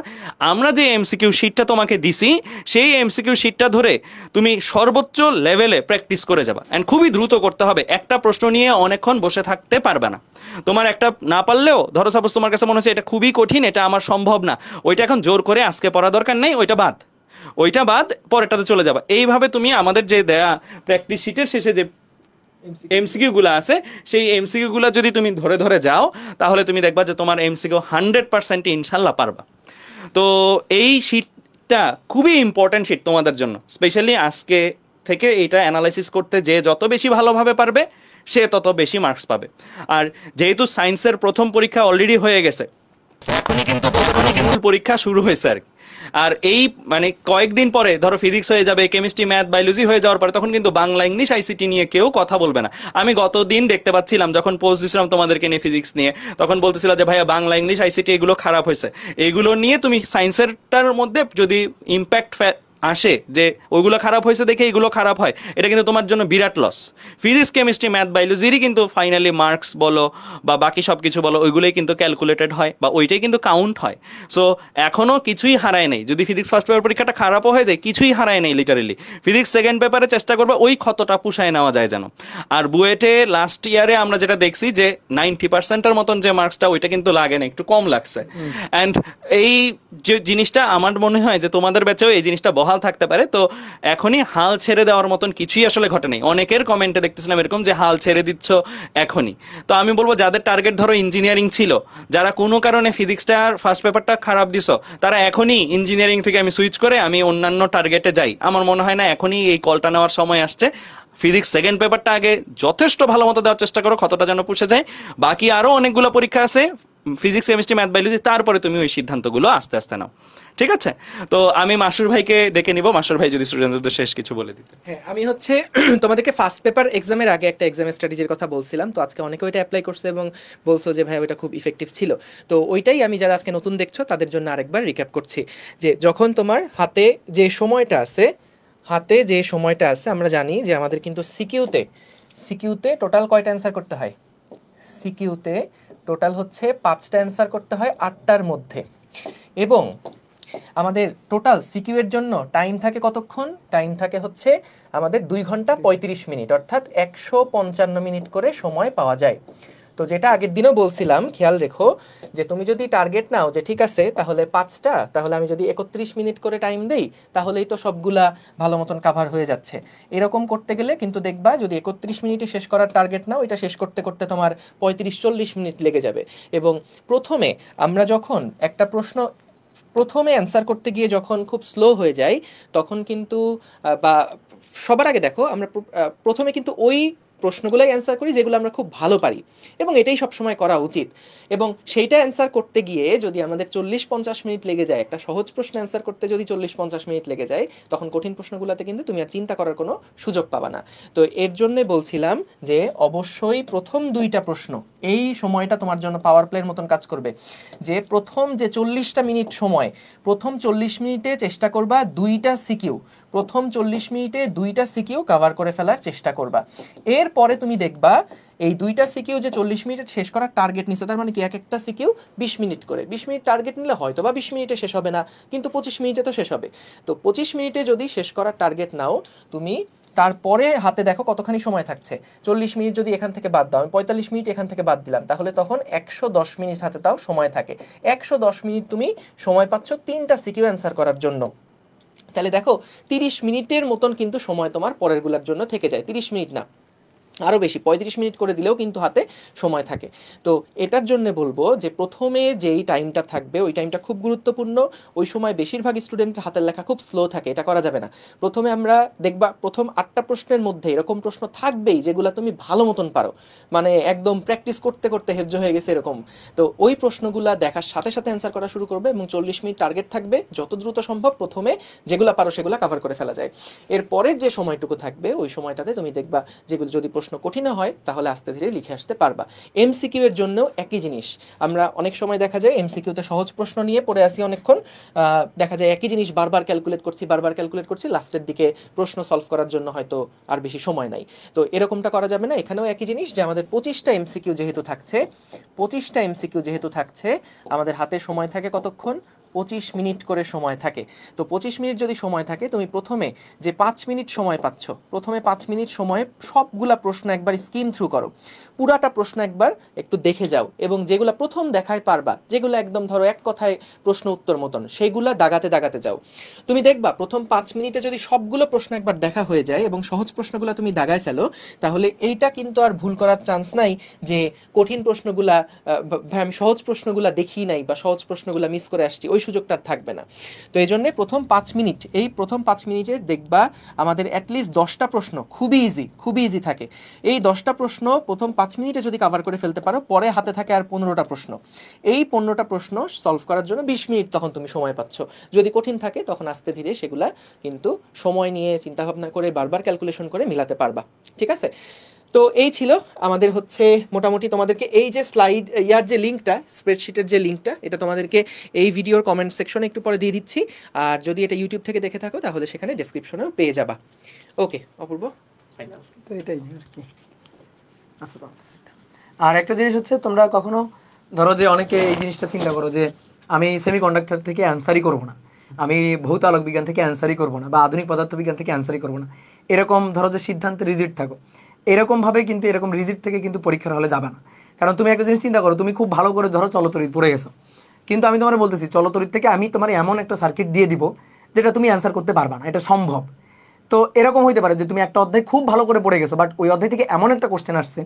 আমরা যে এমসিকিউ শিটটা তোমাকে দিছি সেই এমসিকিউ শিটটা ধরে তুমি সর্বোচ্চ লেভেলে প্র্যাকটিস করে যাবা অ্যান্ড খুবই দ্রুত করতে হবে একটা প্রশ্ন নিয়ে অনেকক্ষণ বসে থাকতে পারবে না তোমার একটা না পারলেও ধরো সাপোজ তোমার কাছে মনে হচ্ছে এটা খুবই কঠিন এটা আমার সম্ভব না ওইটা এখন জোর করে আজকে পড়া দরকার নেই ওইটা বাদ ওইটা বাদ পরেরটাতে চলে যাবা এইভাবে তুমি আমাদের যে দেয়া প্র্যাকটিস শিটের শেষে যে এমসিকিউগুলো আছে সেই গুলা যদি তুমি ধরে ধরে যাও তাহলে তুমি দেখবা যে তোমার এমসিকিউ হান্ড্রেড পার্সেন্ট ইনশাল্লাহ পারবা তো এই শীটটা খুবই ইম্পর্ট্যান্ট শীট তোমাদের জন্য স্পেশালি আজকে থেকে এটা অ্যানালাইসিস করতে যে যত বেশি ভালোভাবে পারবে সে তত বেশি মার্কস পাবে আর যেহেতু সায়েন্সের প্রথম পরীক্ষা অলরেডি হয়ে গেছে এখনই কিন্তু পরীক্ষা শুরু হয়েছে আর কি আর এই মানে কয়েকদিন পরে ধরো ফিজিক্স হয়ে যাবে কেমিস্ট্রি ম্যাথ বায়োলজি হয়ে যাওয়ার পরে তখন কিন্তু বাংলা ইংলিশ আইসিটি নিয়ে কেউ কথা বলবে না আমি গত দিন দেখতে পাচ্ছিলাম যখন পোস্ট দিচ্ছিলাম তোমাদেরকে নিয়ে ফিজিক্স নিয়ে তখন বলতেছিল যে ভাইয়া বাংলা ইংলিশ আইসিটি এগুলো খারাপ হয়েছে এগুলো নিয়ে তুমি সায়েন্সেরটার মধ্যে যদি ইম্প্যাক্ট আসে যে ওইগুলো খারাপ হয়েছে দেখে এগুলো খারাপ হয় এটা কিন্তু তোমার জন্য বিরাট লস ফিজিক্স কেমিস্ট্রি ম্যাথ বায়োলজিরই কিন্তু ফাইনালি মার্কস বলো বা বাকি সব কিছু বলো ওইগুলোই কিন্তু ক্যালকুলেটেড হয় বা ওইটাই কিন্তু কাউন্ট হয় সো এখনও কিছুই হারায় নেই যদি ফিজিক্স ফার্স্ট পেপার পরীক্ষাটা খারাপও হয়ে যায় কিছুই হারায় নেই লিটারেলি ফিজিক্স সেকেন্ড পেপারে চেষ্টা করবে ওই ক্ষতটা পুষায় নেওয়া যায় যেন আর বুয়েটে লাস্ট ইয়ারে আমরা যেটা দেখছি যে নাইনটি পার্সেন্টের মতন যে মার্কসটা ওইটা কিন্তু লাগে না একটু কম লাগছে অ্যান্ড এই যে জিনিসটা আমার মনে হয় যে তোমাদের ব্যাচেও এই জিনিসটা বহাল বহাল থাকতে পারে তো এখনই হাল ছেড়ে দেওয়ার মতন কিছুই আসলে ঘটে নেই অনেকের কমেন্টে দেখতেছিলাম এরকম যে হাল ছেড়ে দিচ্ছ এখনই তো আমি বলবো যাদের টার্গেট ধরো ইঞ্জিনিয়ারিং ছিল যারা কোনো কারণে ফিজিক্সটার ফার্স্ট পেপারটা খারাপ দিছ তারা এখনই ইঞ্জিনিয়ারিং থেকে আমি সুইচ করে আমি অন্যান্য টার্গেটে যাই আমার মনে হয় না এখনই এই কলটা নেওয়ার সময় আসছে ফিজিক্স সেকেন্ড পেপারটা আগে যথেষ্ট ভালো মতো দেওয়ার চেষ্টা করো ক্ষতটা যেন পুষে যায় বাকি আরও অনেকগুলো পরীক্ষা আছে ফিজিক্স কেমিস্ট্রি ম্যাথ বায়োলজি তারপরে তুমি ওই সিদ্ধান্তগুলো আস্তে আস্তে নাও ঠিক আছে তো আমি মাসুর ভাইকে ডেকে নিব মাসুর ভাই যদি স্টুডেন্টদের শেষ কিছু বলে দিতে হ্যাঁ আমি হচ্ছে তোমাদেরকে ফার্স্ট পেপার এক্সামের আগে একটা এক্সামের স্ট্র্যাটেজির কথা বলছিলাম তো আজকে অনেকে ওইটা অ্যাপ্লাই করছে এবং বলছো যে ভাই ওইটা খুব ইফেক্টিভ ছিল তো ওইটাই আমি যারা আজকে নতুন দেখছো তাদের জন্য আরেকবার রিক্যাপ করছি যে যখন তোমার হাতে যে সময়টা আছে হাতে যে সময়টা আছে আমরা জানি যে আমাদের কিন্তু সিকিউতে সিকিউতে টোটাল কয়টা অ্যান্সার করতে হয় সিকিউতে টোটাল হচ্ছে পাঁচটা অ্যান্সার করতে হয় আটটার মধ্যে এবং আমাদের টোটাল সিকিউয়ের জন্য টাইম থাকে কতক্ষণ টাইম থাকে হচ্ছে আমাদের দুই ঘন্টা ৩৫ মিনিট অর্থাৎ একশো মিনিট করে সময় পাওয়া যায় তো যেটা আগের দিনও বলছিলাম খেয়াল রেখো যে তুমি যদি টার্গেট নাও যে ঠিক আছে তাহলে পাঁচটা তাহলে আমি যদি একত্রিশ মিনিট করে টাইম দিই তাহলেই তো সবগুলা ভালো মতন কাভার হয়ে যাচ্ছে এরকম করতে গেলে কিন্তু দেখবা যদি একত্রিশ মিনিটে শেষ করার টার্গেট নাও এটা শেষ করতে করতে তোমার পঁয়ত্রিশ চল্লিশ মিনিট লেগে যাবে এবং প্রথমে আমরা যখন একটা প্রশ্ন প্রথমে অ্যান্সার করতে গিয়ে যখন খুব স্লো হয়ে যায় তখন কিন্তু বা সবার আগে দেখো আমরা প্রথমে কিন্তু ওই প্রশ্নগুলোই অ্যান্সার করি যেগুলো আমরা খুব ভালো পারি এবং এটাই সবসময় করা উচিত এবং সেইটা অ্যান্সার করতে গিয়ে যদি আমাদের চল্লিশ পঞ্চাশ মিনিট লেগে যায় একটা সহজ প্রশ্ন অ্যান্সার করতে যদি চল্লিশ পঞ্চাশ মিনিট লেগে যায় তখন কঠিন প্রশ্নগুলোতে কিন্তু তুমি আর চিন্তা করার কোনো সুযোগ পাবা না তো এর জন্যে বলছিলাম যে অবশ্যই প্রথম দুইটা প্রশ্ন এই সময়টা তোমার জন্য পাওয়ার প্লের মতন কাজ করবে যে প্রথম যে চল্লিশটা মিনিট সময় প্রথম চল্লিশ মিনিটে চেষ্টা করবা দুইটা সিকিউ প্রথম চল্লিশ মিনিটে দুইটা সিকিউ কাভার করে ফেলার চেষ্টা করবা এরপরে তুমি দেখবা এই দুইটা সিকিউ যে চল্লিশ মিনিটে শেষ করার টার্গেট নিচ্ছে তার মানে কি এক একটা সিকিউ বিশ মিনিট করে বিশ মিনিট টার্গেট নিলে হয়তো বা বিশ মিনিটে শেষ হবে না কিন্তু পঁচিশ মিনিটে তো শেষ হবে তো পঁচিশ মিনিটে যদি শেষ করার টার্গেট নাও তুমি তারপরে হাতে দেখো কতখানি সময় থাকছে চল্লিশ মিনিট যদি এখান থেকে বাদ দাও আমি পঁয়তাল্লিশ মিনিট এখান থেকে বাদ দিলাম তাহলে তখন একশো দশ মিনিট হাতে তাও সময় থাকে একশো দশ মিনিট তুমি সময় পাচ্ছ তিনটা সিকিউ অ্যান্সার করার জন্য তাহলে দেখো তিরিশ মিনিটের মতন কিন্তু সময় তোমার পরের গুলার জন্য থেকে যায় তিরিশ মিনিট না আরও বেশি পঁয়ত্রিশ মিনিট করে দিলেও কিন্তু হাতে সময় থাকে তো এটার জন্য বলবো যে প্রথমে যেই টাইমটা থাকবে ওই টাইমটা খুব গুরুত্বপূর্ণ ওই সময় বেশিরভাগ স্টুডেন্টের হাতের লেখা খুব স্লো থাকে এটা করা যাবে না প্রথমে আমরা দেখবা প্রথম আটটা প্রশ্নের মধ্যে এরকম প্রশ্ন থাকবেই যেগুলো তুমি ভালো মতন পারো মানে একদম প্র্যাকটিস করতে করতে হেব্য হয়ে গেছে এরকম তো ওই প্রশ্নগুলো দেখার সাথে সাথে অ্যান্সার করা শুরু করবে এবং চল্লিশ মিনিট টার্গেট থাকবে যত দ্রুত সম্ভব প্রথমে যেগুলো পারো সেগুলো কাভার করে ফেলা যায় এরপরের যে সময়টুকু থাকবে ওই সময়টাতে তুমি দেখবা যেগুলো যদি প্রশ্ন প্রশ্ন কঠিন হয় তাহলে আস্তে ধীরে লিখে আসতে পারবা এমসিকিউ এর জন্যও একই জিনিস আমরা অনেক সময় দেখা যায় এমসিকিউতে সহজ প্রশ্ন নিয়ে পড়ে আসি অনেকক্ষণ দেখা যায় একই জিনিস বারবার ক্যালকুলেট করছি বারবার ক্যালকুলেট করছি লাস্টের দিকে প্রশ্ন সলভ করার জন্য হয়তো আর বেশি সময় নাই তো এরকমটা করা যাবে না এখানেও একই জিনিস যে আমাদের পঁচিশটা এমসিকিউ যেহেতু থাকছে পঁচিশটা এমসিকিউ যেহেতু থাকছে আমাদের হাতে সময় থাকে কতক্ষণ পঁচিশ মিনিট করে সময় থাকে তো পঁচিশ মিনিট যদি সময় থাকে তুমি প্রথমে যে পাঁচ মিনিট সময় পাচ্ছ প্রথমে পাঁচ মিনিট সময়ে সবগুলা প্রশ্ন একবার স্কিম থ্রু করো পুরাটা প্রশ্ন একবার একটু দেখে যাও এবং যেগুলো প্রথম দেখায় পারবা যেগুলো একদম ধরো এক কথায় প্রশ্ন উত্তর মতন সেগুলো দাগাতে দাগাতে যাও তুমি দেখবা প্রথম পাঁচ মিনিটে যদি সবগুলো প্রশ্ন একবার দেখা হয়ে যায় এবং সহজ প্রশ্নগুলো তুমি দাগায় ফেলো তাহলে এইটা কিন্তু আর ভুল করার চান্স নাই যে কঠিন প্রশ্নগুলা আমি সহজ প্রশ্নগুলা দেখি নাই বা সহজ প্রশ্নগুলা মিস করে আসছি ওই ওই সুযোগটা থাকবে না তো এই জন্যে প্রথম পাঁচ মিনিট এই প্রথম পাঁচ মিনিটে দেখবা আমাদের অ্যাটলিস্ট দশটা প্রশ্ন খুবই ইজি খুবই ইজি থাকে এই দশটা প্রশ্ন প্রথম পাঁচ মিনিটে যদি কাভার করে ফেলতে পারো পরে হাতে থাকে আর পনেরোটা প্রশ্ন এই পনেরোটা প্রশ্ন সলভ করার জন্য বিশ মিনিট তখন তুমি সময় পাচ্ছ যদি কঠিন থাকে তখন আস্তে ধীরে সেগুলা কিন্তু সময় নিয়ে চিন্তাভাবনা করে বারবার ক্যালকুলেশন করে মিলাতে পারবা ঠিক আছে তো এই ছিল আমাদের হচ্ছে মোটামুটি তোমাদেরকে এই যে স্লাইড ইয়ার যে লিঙ্কটা স্প্রেডশিটের যে লিঙ্কটা এটা তোমাদেরকে এই ভিডিওর কমেন্ট সেকশনে একটু পরে দিয়ে দিচ্ছি আর যদি এটা ইউটিউব থেকে দেখে থাকো তাহলে সেখানে ডিসক্রিপশনেও পেয়ে যাবা ওকে অপূর্ব তো এটাই আর কি আর একটা জিনিস হচ্ছে তোমরা কখনো ধরো যে অনেকে এই জিনিসটা চিন্তা করো যে আমি সেমি কন্ডাক্টর থেকে অ্যান্সারই করবো না আমি ভৌত আলোক বিজ্ঞান থেকে অ্যান্সারই করবো না বা আধুনিক পদার্থ বিজ্ঞান থেকে অ্যান্সারই করবো না এরকম ধরো যে সিদ্ধান্তে রিজিট থাকো এরকমভাবে কিন্তু এরকম রিজিট থেকে কিন্তু পরীক্ষার হলে যাবে না কারণ তুমি একটা জিনিস চিন্তা করো তুমি খুব ভালো করে ধরো চলতরিত পড়ে গেছো কিন্তু আমি তোমার বলতেছি চলতরিত থেকে আমি তোমার এমন একটা সার্কিট দিয়ে দিব যেটা তুমি অ্যান্সার করতে পারবে না এটা সম্ভব তো এরকম হইতে পারে যে তুমি একটা অধ্যায় খুব ভালো করে পড়ে গেছো বাট ওই অধ্যায় থেকে এমন একটা কোশ্চেন আসছে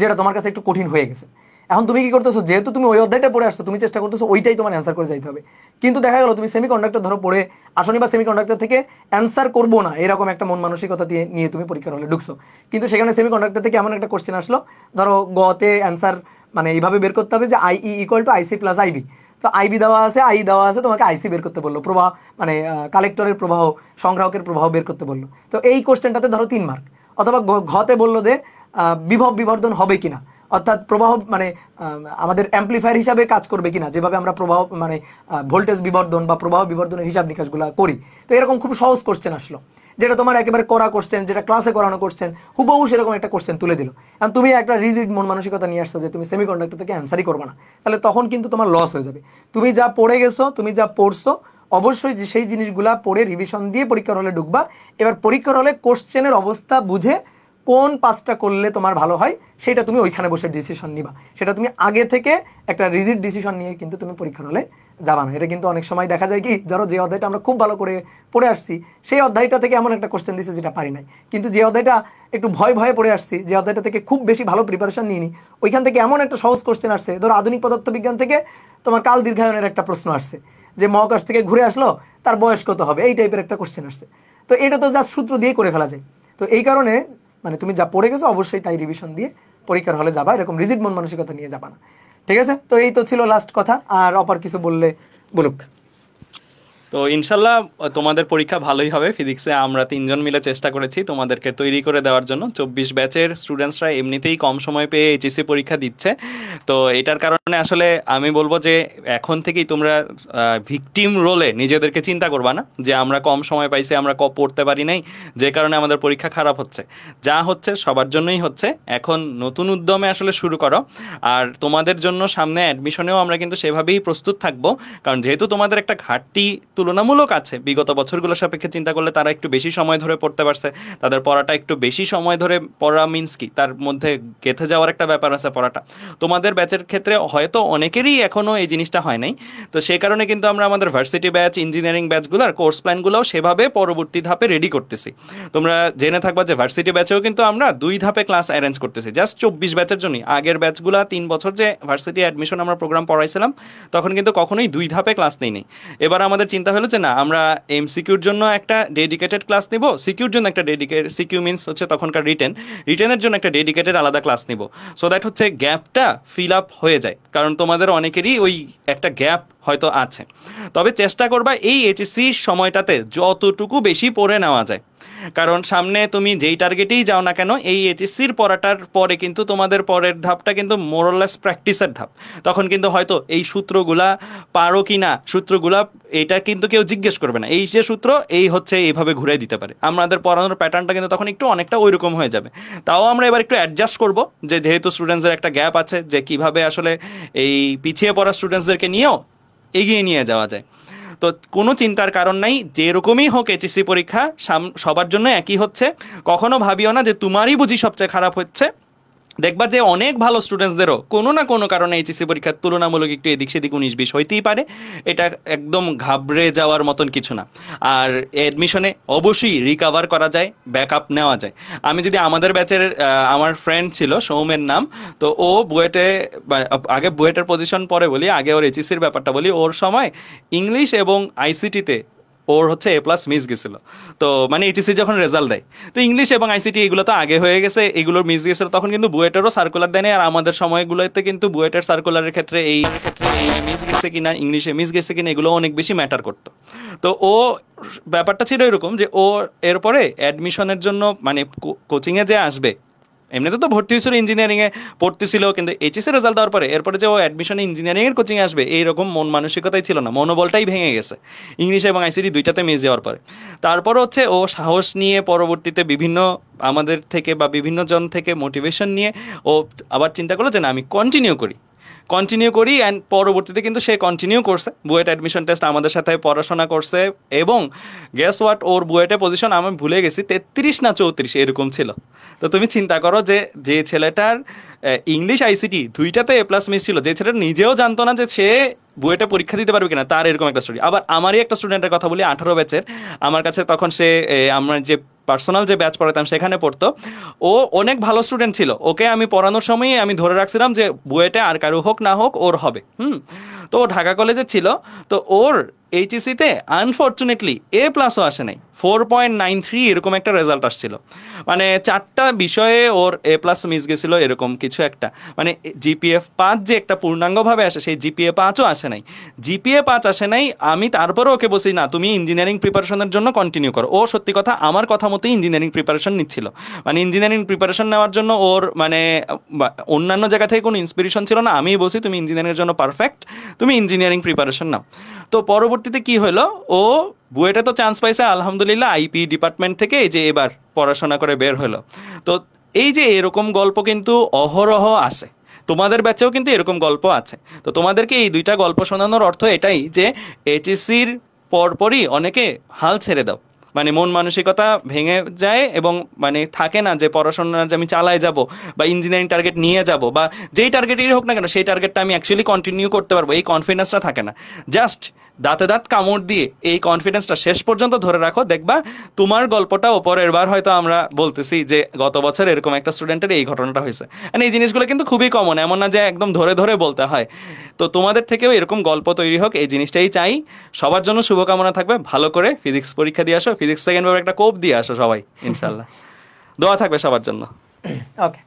যেটা তোমার কাছে একটু কঠিন হয়ে গেছে এখন তুমি কি করতেছো যেহেতু তুমি ওই অধ্যায়টা পড়ে আসছো তুমি চেষ্টা করতেছো ওইটাই তোমার অ্যান্সার করে যাইতে হবে কিন্তু দেখা গেলো তুমি সেমি কন্ডাক্টর ধরো পড়ে আসনি বা সেমি কন্ডাক্টর থেকে অ্যান্সার করবো না এরকম একটা মন মানসিকতা দিয়ে নিয়ে তুমি পরীক্ষার হলে ঢুকছো কিন্তু সেখানে সেমি কন্ডাক্টর থেকে এমন একটা কোশ্চেন আসলো ধরো গতে অ্যান্সার মানে এইভাবে বের করতে হবে যে I E equal to IC plus IB তো আইবি দেওয়া আছে আই e দেওয়া আছে তোমাকে আইসি বের করতে বললো প্রবাহ মানে কালেক্টরের প্রবাহ সংগ্রাহকের প্রবাহ বের করতে বললো তো এই কোশ্চেনটাতে ধরো তিন মার্ক অথবা ঘতে বললো যে বিভব বিবর্ধন হবে কিনা অর্থাৎ প্রবাহ মানে আমাদের অ্যাম্পলিফায়ার হিসাবে কাজ করবে কিনা যেভাবে আমরা প্রবাহ মানে ভোল্টেজ বিবর্ধন বা প্রবাহ বিবর্ধনের হিসাব নিকাশগুলো করি তো এরকম খুব সহজ কোশ্চেন আসলো যেটা তোমার একেবারে করা কোশ্চেন যেটা ক্লাসে করানো কোশ্চেন হুবহু সেরকম একটা কোশ্চেন তুলে দিল এখন তুমি একটা রিজিড মন মানসিকতা নিয়ে আসছো যে তুমি সেমিকন্ডাক্টর থেকে অ্যান্সারই করবে না তাহলে তখন কিন্তু তোমার লস হয়ে যাবে তুমি যা পড়ে গেছো তুমি যা পড়ছো অবশ্যই সেই জিনিসগুলা পড়ে রিভিশন দিয়ে পরীক্ষার হলে ঢুকবা এবার পরীক্ষার হলে কোশ্চেনের অবস্থা বুঝে কোন পাঁচটা করলে তোমার ভালো হয় সেটা তুমি ওইখানে বসে ডিসিশন নিবা সেটা তুমি আগে থেকে একটা রিজিট ডিসিশন নিয়ে কিন্তু তুমি পরীক্ষার হলে যাবা না এটা কিন্তু অনেক সময় দেখা যায় কি ধরো যে অধ্যায়টা আমরা খুব ভালো করে পড়ে আসছি সেই অধ্যায়টা থেকে এমন একটা কোশ্চেন দিচ্ছে যেটা পারি নাই কিন্তু যে অধ্যায়টা একটু ভয় ভয়ে পড়ে আসছি যে অধ্যায়টা থেকে খুব বেশি ভালো প্রিপারেশন নিয়ে নি ওইখান থেকে এমন একটা সহজ কোশ্চেন আসছে ধরো আধুনিক পদার্থবিজ্ঞান থেকে তোমার কাল দীর্ঘায়নের একটা প্রশ্ন আসছে যে মহাকাশ থেকে ঘুরে আসলো তার বয়স কত হবে এই টাইপের একটা কোশ্চেন আসছে তো এটা তো জাস্ট সূত্র দিয়ে করে ফেলা যায় তো এই কারণে মানে তুমি যা পড়ে গেছো অবশ্যই তাই রিভিশন দিয়ে পরীক্ষার হলে যাবা এরকম রিজিট মন মানসিকতা নিয়ে যাবা না ঠিক আছে তো এই তো ছিল লাস্ট কথা আর অপার কিছু বললে বলুক তো ইনশাল্লাহ তোমাদের পরীক্ষা ভালোই হবে ফিজিক্সে আমরা তিনজন মিলে চেষ্টা করেছি তোমাদেরকে তৈরি করে দেওয়ার জন্য চব্বিশ ব্যাচের স্টুডেন্টসরা এমনিতেই কম সময় পেয়ে এইচএসসি পরীক্ষা দিচ্ছে তো এটার কারণে আসলে আমি বলবো যে এখন থেকেই তোমরা ভিকটিম রোলে নিজেদেরকে চিন্তা করবা না যে আমরা কম সময় পাইছি আমরা ক পড়তে পারি নাই যে কারণে আমাদের পরীক্ষা খারাপ হচ্ছে যা হচ্ছে সবার জন্যই হচ্ছে এখন নতুন উদ্যমে আসলে শুরু করো আর তোমাদের জন্য সামনে অ্যাডমিশনেও আমরা কিন্তু সেভাবেই প্রস্তুত থাকবো কারণ যেহেতু তোমাদের একটা ঘাটতি তুলনামূলক আছে বিগত বছরগুলো সাপেক্ষে চিন্তা করলে তারা একটু বেশি সময় ধরে পড়তে পারছে তাদের পড়াটা একটু বেশি সময় ধরে পড়া মিনস কি তার মধ্যে গেঁথে যাওয়ার একটা ব্যাপার আছে পড়াটা তোমাদের ব্যাচের ক্ষেত্রে হয়তো অনেকেরই এখনও এই জিনিসটা হয় নাই তো সেই কারণে কিন্তু আমরা আমাদের ভার্সিটি ব্যাচ ইঞ্জিনিয়ারিং ব্যাচগুলোর কোর্স প্ল্যানগুলোও সেভাবে পরবর্তী ধাপে রেডি করতেছি তোমরা জেনে থাকবা যে ভার্সিটি ব্যাচেও কিন্তু আমরা দুই ধাপে ক্লাস অ্যারেঞ্জ করতেছি জাস্ট চব্বিশ ব্যাচের জন্যই আগের ব্যাচগুলো তিন বছর যে ভার্সিটি অ্যাডমিশন আমরা প্রোগ্রাম পড়াইছিলাম তখন কিন্তু কখনোই দুই ধাপে ক্লাস নেই এবার আমাদের চিন্তা হলো যে না আমরা এমসিকিউর জন্য একটা ডেডিকেটেড ক্লাস নিব সিকিউর জন্য একটা ডেডিকেট সিকিউ মিনস হচ্ছে তখনকার রিটেন রিটেনের জন্য একটা ডেডিকেটেড আলাদা ক্লাস নিব সো দ্যাট হচ্ছে গ্যাপটা ফিল আপ হয়ে যায় কারণ তোমাদের অনেকেরই ওই একটা গ্যাপ হয়তো আছে তবে চেষ্টা করবা এই এইচএসসি সময়টাতে যতটুকু বেশি পড়ে নেওয়া যায় কারণ সামনে তুমি যেই টার্গেটেই যাও না কেন এই এইচএসসির পড়াটার পরে কিন্তু তোমাদের পরের ধাপটা কিন্তু মোরলেস প্র্যাকটিসের ধাপ তখন কিন্তু হয়তো এই সূত্রগুলা পারো কি না সূত্রগুলা এটা কিন্তু কেউ জিজ্ঞেস করবে না এই যে সূত্র এই হচ্ছে এইভাবে ঘুরে দিতে পারে আমাদের পড়ানোর প্যাটার্নটা কিন্তু তখন একটু অনেকটা ওইরকম হয়ে যাবে তাও আমরা এবার একটু অ্যাডজাস্ট করব যে যেহেতু স্টুডেন্টসদের একটা গ্যাপ আছে যে কিভাবে আসলে এই পিছিয়ে পড়া স্টুডেন্টসদেরকে নিয়েও এগিয়ে নিয়ে যাওয়া যায় তো কোনো চিন্তার কারণ নাই যেরকমই হোক এইচএসসি পরীক্ষা সবার জন্য একই হচ্ছে কখনো ভাবিও না যে তোমারই বুঝি সবচেয়ে খারাপ হচ্ছে দেখবা যে অনেক ভালো স্টুডেন্টসদেরও কোনো না কোনো কারণে এইচএসি পরীক্ষার তুলনামূলক একটু এদিক সেদিক উনিশ বিশ হইতেই পারে এটা একদম ঘাবড়ে যাওয়ার মতন কিছু না আর অ্যাডমিশনে অবশ্যই রিকাভার করা যায় ব্যাক নেওয়া যায় আমি যদি আমাদের ব্যাচের আমার ফ্রেন্ড ছিল সৌমের নাম তো ও বুয়েটে আগে বুয়েটের পজিশন পরে বলি আগে ওর এইচএসির ব্যাপারটা বলি ওর সময় ইংলিশ এবং আইসিটিতে ওর হচ্ছে এ প্লাস মিস গেছিলো তো মানে এইচএসসি যখন রেজাল্ট দেয় তো ইংলিশ এবং আইসিটি এগুলো তো আগে হয়ে গেছে এগুলোর মিস গেছিলো তখন কিন্তু বুয়েটেরও সার্কুলার দেয়নি আর আমাদের সময়গুলোতে কিন্তু বুয়েটের সার্কুলারের ক্ষেত্রে এই ক্ষেত্রে মিস গেছে কিনা ইংলিশে মিস গেছে কিনা এগুলো অনেক বেশি ম্যাটার করতো তো ও ব্যাপারটা ছিল এরকম যে ও এরপরে অ্যাডমিশনের জন্য মানে কোচিংয়ে যে আসবে এমনিতে তো ভর্তি হয়েছিল ইঞ্জিনিয়ারিংয়ে পড়তেছিল কিন্তু এইচএসে রেজাল্ট দেওয়ার পরে এরপরে যে ও অ্যাডমিশন ইঞ্জিনিয়ারিংয়ের কোচিং আসবে এইরকম মন মানসিকতাই ছিল না মনোবলটাই ভেঙে গেছে ইংলিশ এবং আইসিডি দুইটাতে মিস যাওয়ার পরে তারপর হচ্ছে ও সাহস নিয়ে পরবর্তীতে বিভিন্ন আমাদের থেকে বা বিভিন্ন জন থেকে মোটিভেশন নিয়ে ও আবার চিন্তা করলো যে না আমি কন্টিনিউ করি কন্টিনিউ করি অ্যান্ড পরবর্তীতে কিন্তু সে কন্টিনিউ করছে বুয়েট অ্যাডমিশন টেস্ট আমাদের সাথে পড়াশোনা করছে এবং গ্যাস ওয়াট ওর বুয়েটে পজিশন আমি ভুলে গেছি তেত্রিশ না চৌত্রিশ এরকম ছিল তো তুমি চিন্তা করো যে যে ছেলেটার ইংলিশ আইসিটি দুইটাতে এ প্লাস মিস ছিল যে ছেলেটা নিজেও জানতো না যে সে বুয়েটে পরীক্ষা দিতে পারবে কিনা তার এরকম একটা স্টোরি আবার আমারই একটা স্টুডেন্টের কথা বলি আঠারো ব্যাচের আমার কাছে তখন সে আমার যে পার্সোনাল যে ব্যাচ পড়াতাম সেখানে পড়তো ও অনেক ভালো স্টুডেন্ট ছিল ওকে আমি পড়ানোর সময়ই আমি ধরে রাখছিলাম যে বুয়েটে আর কারু হোক না হোক ওর হবে হুম তো ও ঢাকা কলেজে ছিল তো ওর এইচএসিতে আনফর্চুনেটলি এ প্লাসও আসে নাই ফোর পয়েন্ট নাইন থ্রি এরকম একটা রেজাল্ট আসছিল মানে চারটা বিষয়ে ওর এ প্লাস মিস গেছিলো এরকম কিছু একটা মানে জিপিএফ পাঁচ যে একটা পূর্ণাঙ্গভাবে আসে সেই জিপিএ পাঁচও আসে নাই জিপিএ পাঁচ আসে নাই আমি তারপরে ওকে বসি না তুমি ইঞ্জিনিয়ারিং প্রিপারেশনের জন্য কন্টিনিউ করো ও সত্যি কথা আমার কথা মতোই ইঞ্জিনিয়ারিং প্রিপারেশন নিচ্ছিল মানে ইঞ্জিনিয়ারিং প্রিপারেশন নেওয়ার জন্য ওর মানে অন্যান্য জায়গা থেকে কোনো ইন্সপিরেশন ছিল না আমিই বসি তুমি ইঞ্জিনিয়ারিংয়ের জন্য পারফেক্ট তুমি ইঞ্জিনিয়ারিং প্রিপারেশন নাও তো পরবর্তী পরবর্তীতে কি হলো ও বুয়েটা তো চান্স পাইছে আলহামদুলিল্লাহ আইপি ডিপার্টমেন্ট থেকে যে এবার পড়াশোনা করে বের হলো তো এই যে এরকম গল্প কিন্তু অহরহ আছে তোমাদের ব্যাচেও কিন্তু এরকম গল্প আছে তো তোমাদেরকে এই দুইটা গল্প শোনানোর অর্থ এটাই যে এইচএসসির পরপরই অনেকে হাল ছেড়ে দাও মানে মন মানসিকতা ভেঙে যায় এবং মানে থাকে না যে পড়াশোনার যে আমি চালায় যাব বা ইঞ্জিনিয়ারিং টার্গেট নিয়ে যাব বা যেই টার্গেটেরই হোক না কেন সেই টার্গেটটা আমি অ্যাকচুয়ালি কন্টিনিউ করতে পারবো এই কনফিডেন্সটা থাকে না জাস্ট দাঁতে দাঁত কামড় দিয়ে এই কনফিডেন্সটা শেষ পর্যন্ত ধরে রাখো দেখবা তোমার গল্পটা ওপরের বার হয়তো আমরা বলতেছি যে গত বছর এরকম একটা স্টুডেন্টের এই ঘটনাটা হয়েছে মানে এই জিনিসগুলো কিন্তু খুবই কমন এমন না যে একদম ধরে ধরে বলতে হয় তো তোমাদের থেকেও এরকম গল্প তৈরি হোক এই জিনিসটাই চাই সবার জন্য শুভকামনা থাকবে ভালো করে ফিজিক্স পরীক্ষা দিয়ে আসো ফিজিক্স সেকেন্ড একটা কোপ দিয়ে আসো সবাই ইনশাল্লাহ দোয়া থাকবে সবার জন্য ওকে